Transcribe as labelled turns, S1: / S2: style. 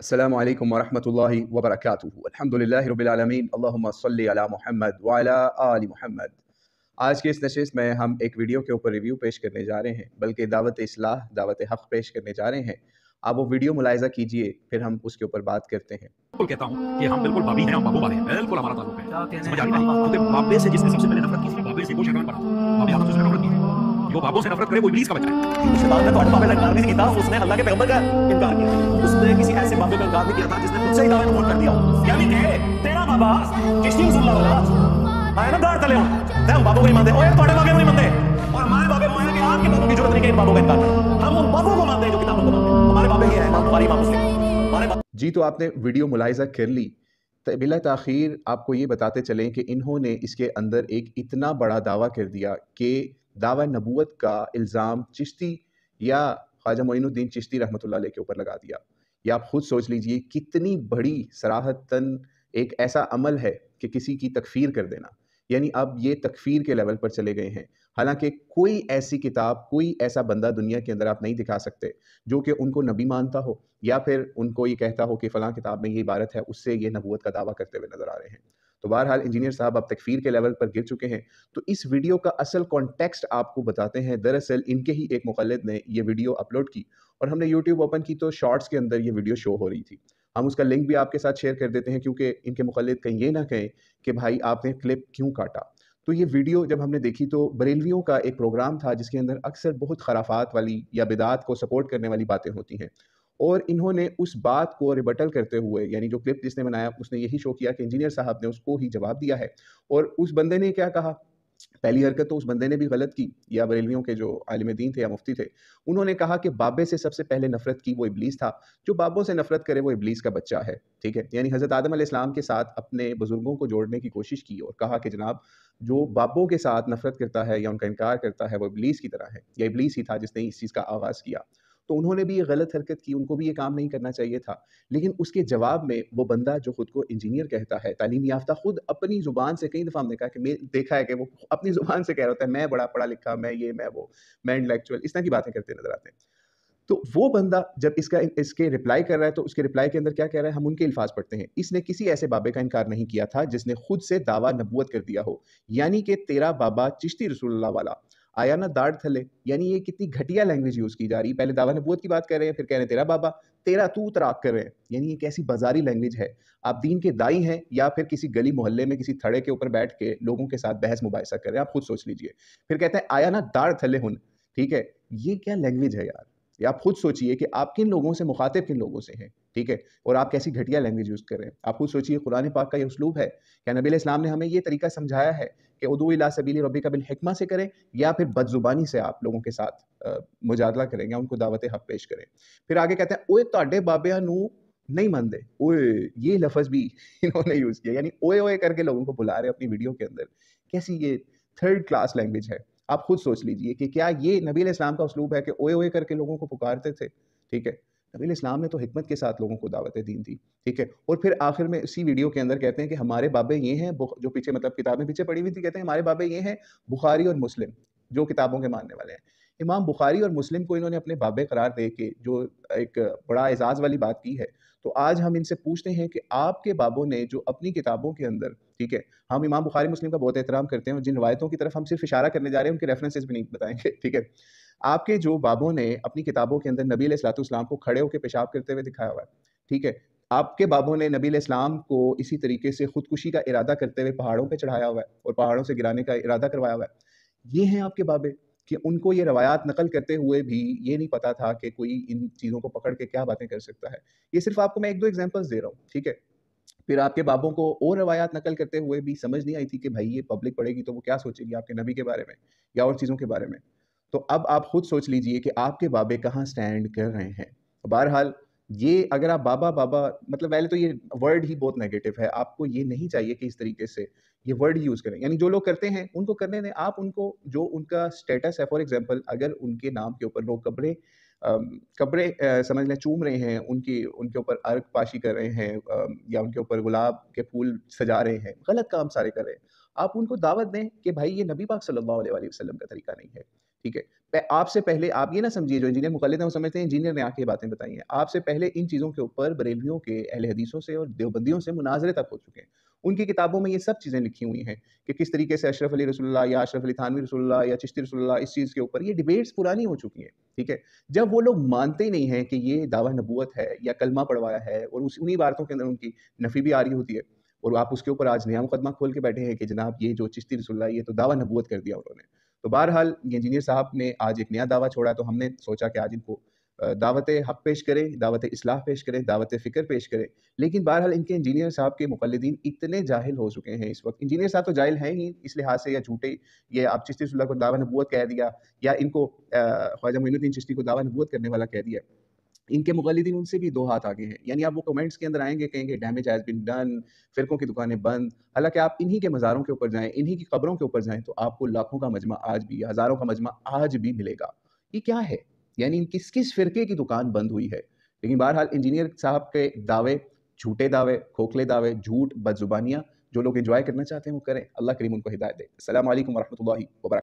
S1: السلام عليكم ورحمة الله وبركاته لله رب العالمين اللهم صل على محمد وعلى آل محمد आज के इस नशेस में हम एक वीडियो के ऊपर रिव्यू पेश करने जा रहे हैं बल्कि दावत असलाह दावत हक़ पेश करने जा रहे हैं आप वो वीडियो मुलायजा कीजिए फिर हम उसके ऊपर बात करते हैं बिल्कुल कहता हूँ कि हम बिल्कुल हैं बाबू वाले हैं बिल्कुल हमारा ताल्लुक है समझ आ तो बाबे से जिसने सबसे पहले नफरत की थी बाबे से वो शैतान बना बाबे नफरत की जो बाबों से नफरत करे वो इब्लीस का बच्चा है शैतान ने तो हट बाबे का नहीं किया उसने अल्लाह के पैगंबर का इंकार किया उसने किसी ऐसे बाबे का इंकार नहीं किया था जिसने खुद से ही दावे कबूल कर दिया यानी के तेरा बाबा किसी उस अल्लाह वाला आया ना दाड़ तले हो हम बाबों को ही मानते ओए तोड़े बाबे को ही मानते और हमारे बाबे मोया के आपके बाबों की जरूरत नहीं कि इन बाबों का इंकार हम उन बाबों को मानते हैं जो किताबों को मानते हैं हमारे बाबे ही है इमाम बुखारी इमाम से हमारे जी तो आपने वीडियो मुलायजा कर ली तो बिला तखिर आपको ये बताते चलें कि इन्होंने इसके अंदर एक इतना बड़ा दावा कर दिया कि दावा नबूत का इल्ज़ाम चिश्ती या ख्वाजा मोनुद्दीन चिश्ती रहमत के ऊपर लगा दिया या आप ख़ुद सोच लीजिए कितनी बड़ी सराहतन एक ऐसा अमल है कि किसी की तकफ़ीर कर देना यानी अब ये तकफ़ीर के लेवल पर चले गए हैं हालांकि कोई ऐसी किताब कोई ऐसा बंदा दुनिया के अंदर आप नहीं दिखा सकते जो कि उनको नबी मानता हो या फिर उनको ये कहता हो कि फ़लाँ किताब में ये इबारत है उससे ये नबूत का दावा करते हुए नज़र आ रहे हैं तो बहरहाल इंजीनियर साहब आप तकफीर के लेवल पर गिर चुके हैं तो इस वीडियो का असल कॉन्टेक्स्ट आपको बताते हैं दरअसल इनके ही एक मुखलद ने ये वीडियो अपलोड की और हमने यूट्यूब ओपन की तो शॉर्ट्स के अंदर ये वीडियो शो हो रही थी हम उसका लिंक भी आपके साथ शेयर कर देते हैं क्योंकि इनके मुखलद कहीं ये ना कहें कि भाई आपने क्लिप क्यों काटा तो ये वीडियो जब हमने देखी तो बरेलवियों का एक प्रोग्राम था जिसके अंदर अक्सर बहुत खराफात वाली या बिदात को सपोर्ट करने वाली बातें होती हैं और इन्होंने उस बात को रिबटल करते हुए यानी जो क्लिप जिसने बनाया उसने यही शो किया कि इंजीनियर साहब ने उसको ही जवाब दिया है और उस बंदे ने क्या कहा पहली हरकत तो उस बंदे ने भी गलत की या बरेलवियों के जो आलिम दीन थे या मुफ्ती थे उन्होंने कहा कि बाबे से सबसे पहले नफरत की वो इबलीस था जो बाबों से नफरत करे वो इबलीस का बच्चा है ठीक है यानी हज़रत आदम इस्लाम के साथ अपने बुज़ुर्गों को जोड़ने की कोशिश की और कहा कि जनाब जो बाबों के साथ नफरत करता है या उनका इनकार करता है वो इबलीस की तरह है या इबलीस ही था जिसने इस चीज़ का आगाज़ किया तो उन्होंने भी ये गलत हरकत की उनको भी ये काम नहीं करना चाहिए था लेकिन उसके जवाब में वो बंदा जो खुद को इंजीनियर कहता है तालीम याफ्ता खुद अपनी ज़ुबान से कई दफ़ा हमने कहा कि देखा है कि वो अपनी ज़ुबान से कह रहा होता है मैं बड़ा पढ़ा लिखा मैं ये मैं वो मैं इंटलेक्चुअल इस तरह की बातें करते नजर आते हैं तो वो बंदा जब इसका इसके रिप्लाई कर रहा है तो उसके रिप्लाई के अंदर क्या कह रहा है हम उनके अल्फाज पढ़ते हैं इसने किसी ऐसे बाबे का इनकार नहीं किया था जिसने खुद से दावा नबूत कर दिया हो यानी कि तेरा बाबा चिश्ती रसूल्ला वाला आया ना दाढ़ थले यानी ये कितनी घटिया लैंग्वेज यूज़ की जा रही है पहले दावा नबूत की बात कर रहे हैं फिर कह रहे हैं तेरा बाबा तेरा तू तराक कर रहे हैं यानी ये कैसी बाजारी लैंग्वेज है आप दीन के दाई हैं या फिर किसी गली मोहल्ले में किसी थड़े के ऊपर बैठ के लोगों के साथ बहस मुबासा कर रहे हैं आप खुद सोच लीजिए फिर कहते हैं आया ना दाढ़ थले हुन ठीक है ये क्या लैंग्वेज है यार ये आप खुद सोचिए कि आप किन लोगों से मुखातिब किन लोगों से हैं ठीक है और आप कैसी घटिया लैंग्वेज यूज़ कर रहे हैं आप खुद सोचिए कुरान पाक का ये उसलूब है क्या नबी इस्लाम ने हमें ये तरीका समझाया है कि उदू ला सबीली रबी का बिलहकमा से करें या फिर बदजुबानी से आप लोगों के साथ मुजादला करें या उनको दावत हक पेश करें फिर आगे कहते हैं ओए ताडे बाबिया नहीं मानते ओए ये लफज भी इन्होंने यूज़ किया यानी ओए ओए करके लोगों को बुला रहे अपनी वीडियो के अंदर कैसी ये थर्ड क्लास लैंग्वेज है आप खुद सोच लीजिए कि क्या ये नबी इस्लाम का उसलूब है कि ओए ओए करके लोगों को पुकारते थे ठीक है नबी इस्लाम ने तो हमत के साथ लोगों को दावत दीन दी ठीक है और फिर आखिर में इसी वीडियो के अंदर कहते हैं कि हमारे बाबे ये हैं जो पीछे मतलब किताबें पीछे पड़ी हुई थी कहते हैं हमारे बाबे ये हैं बुखारी और मुस्लिम जो किताबों के मानने वाले हैं इमाम बुखारी और मुस्लिम को इन्होंने अपने बाबे करार दे के जो एक बड़ा एजाज़ वाली बात की है तो आज हम इनसे पूछते हैं कि आपके बाबों ने जो अपनी किताबों के अंदर ठीक है हम इमाम बुखारी मुस्लिम का बहुत एहतराम करते हैं और जिन रवायतों की तरफ हम सिर्फ इशारा करने जा रहे हैं उनके रेफरेंसेज भी नहीं बताएंगे ठीक है आपके जो बाबों ने अपनी किताबों के अंदर नबी सलाम को खड़े होकर पेशाब करते हुए दिखाया हुआ है ठीक है आपके बाबों ने नबी इस्लाम को इसी तरीके से खुदकुशी का इरादा करते हुए पहाड़ों पर चढ़ाया हुआ है और पहाड़ों से गिराने का इरादा करवाया हुआ है ये हैं आपके बाबे कि उनको ये रवायात नकल करते हुए भी ये नहीं पता था कि कोई इन चीज़ों को पकड़ के क्या बातें कर सकता है ये सिर्फ आपको मैं एक दो एग्जाम्पल्स दे रहा हूँ ठीक है फिर आपके बाबों को और रवायात नकल करते हुए भी समझ नहीं आई थी कि भाई ये पब्लिक पढ़ेगी तो वो क्या सोचेगी आपके नबी के बारे में या और चीज़ों के बारे में तो अब आप खुद सोच लीजिए कि आपके बाबे कहाँ स्टैंड कर रहे हैं बहरहाल ये अगर आप बाबा बाबा मतलब पहले तो ये वर्ड ही बहुत नेगेटिव है आपको ये नहीं चाहिए कि इस तरीके से ये वर्ड यूज़ करें यानी जो लोग करते हैं उनको करने दें आप उनको जो उनका स्टेटस है फॉर एग्जांपल अगर उनके नाम के ऊपर लोग कपड़े कपड़े समझ लें चूम रहे हैं उनकी उनके ऊपर अर्क पाशी कर रहे हैं आ, या उनके ऊपर गुलाब के फूल सजा रहे हैं गलत काम सारे कर रहे हैं आप उनको दावत दें कि भाई ये नबी पाक सल्लल्लाहु अलैहि वसल्लम का तरीका नहीं है ठीक है आपसे पहले आप ये ना समझिए जो इंजीनियर मुखलिद हैं वो समझते हैं इंजीनियर ने आके बातें बताई हैं आपसे पहले इन चीज़ों के ऊपर बरेलियों के अहल हदीसों से और देवबंदियों से मुनाजरे तक हो चुके हैं उनकी किताबों में ये सब चीज़ें लिखी हुई हैं कि किस तरीके से अशरफ अली रसुल्ला या अशरफ अली थानवी रसुल्ला या चिश्ती रसुल्ला इस चीज़ के ऊपर ये डिबेट्स पुरानी हो चुकी हैं ठीक है जब वो लोग मानते ही नहीं हैं कि ये दावा नबूत है या कलमा पढ़वाया है और उस उन्हीं इबारतों के अंदर उनकी नफ़ी भी आ रही होती है और आप उसके ऊपर आज नया मुकदमा खोल के बैठे हैं कि जनाब ये जो चिश्ती रसुल्ला ये तो दावा नबूत कर दिया उन्होंने तो बहरहाल इंजीनियर साहब ने आज एक नया दावा छोड़ा तो हमने सोचा कि आज इनको दावत हक पेश करें दावत असलाह पेश करें दावत फ़िक्र पेश करें लेकिन बहरहाल इनके इंजीनियर साहब के मुकलदीन इतने जाहिल हो चुके हैं इस वक्त इंजीनियर साहब तो जाहिल हैं ही इस लिहाज से या झूठे ये आप चिश्ती को दावा नबूत कह दिया या इनको ख्वाजा मोनुद्दीन चिश्ती को दावा नबूत करने वाला कह दिया इनके मुगलिदीन उनसे भी दो हाथ आगे हैं यानी आप वो कमेंट्स के अंदर आएंगे कहेंगे डैमेज हैज़ बिन डन फिरकों की दुकानें बंद हालांकि आप इन्हीं के मज़ारों के ऊपर जाएं इन्हीं की खबरों के ऊपर जाएं तो आपको लाखों का मजमा आज भी हज़ारों का मजमा आज भी मिलेगा ये क्या है यानी किस किस फिरके की दुकान बंद हुई है लेकिन बहरहाल इंजीनियर साहब के दावे झूठे दावे खोखले दावे झूठ बदजुबानियाँ जो लोग इन्जॉय करना चाहते हैं वो करें अल्लाह करीम उनको हिदायत दे असल वरहमल वर्क